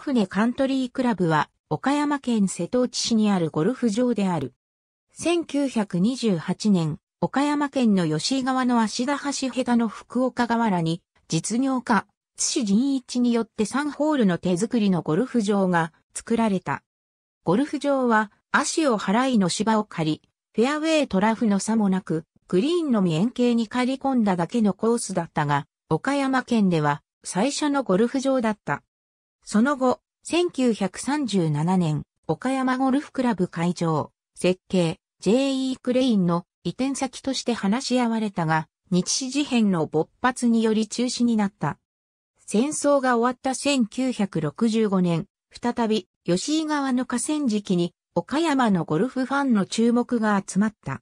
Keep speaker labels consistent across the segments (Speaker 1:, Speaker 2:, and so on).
Speaker 1: ふねカントリークラブは、岡山県瀬戸内市にあるゴルフ場である。1928年、岡山県の吉井川の足田橋下田の福岡河原に、実業家、津市仁一によって3ホールの手作りのゴルフ場が作られた。ゴルフ場は、足を払いの芝を借り、フェアウェイトラフの差もなく、グリーンのみ円形に刈り込んだだけのコースだったが、岡山県では最初のゴルフ場だった。その後、1937年、岡山ゴルフクラブ会場、設計、J.E. クレインの移転先として話し合われたが、日誌事変の勃発により中止になった。戦争が終わった1965年、再び吉井川の河川敷に岡山のゴルフファンの注目が集まった。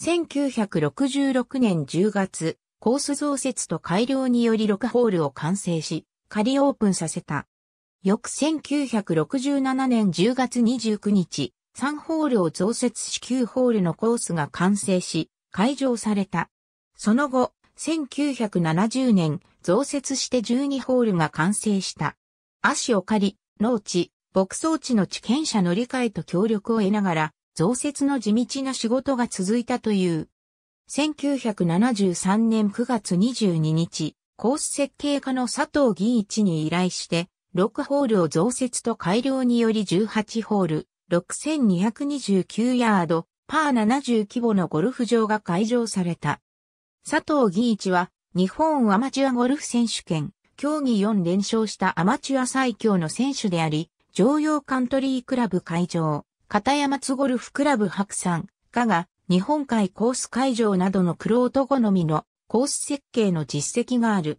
Speaker 1: 1966年10月、コース増設と改良により6ホールを完成し、仮オープンさせた。翌1967年10月29日、3ホールを増設し9ホールのコースが完成し、開場された。その後、1970年、増設して12ホールが完成した。足を借り、農地、牧草地の地権者の理解と協力を得ながら、増設の地道な仕事が続いたという。1973年9月22日、コース設計家の佐藤銀一に依頼して、6ホールを増設と改良により18ホール、6229ヤード、パー70規模のゴルフ場が開場された。佐藤義一は、日本アマチュアゴルフ選手権、競技4連勝したアマチュア最強の選手であり、常用カントリークラブ会場、片山津ゴルフクラブ白山、加賀、日本海コース会場などのクロート好みのコース設計の実績がある。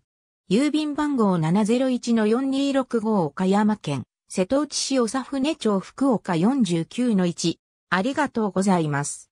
Speaker 1: 郵便番号701-4265岡山県、瀬戸内市長船町福岡49-1。ありがとうございます。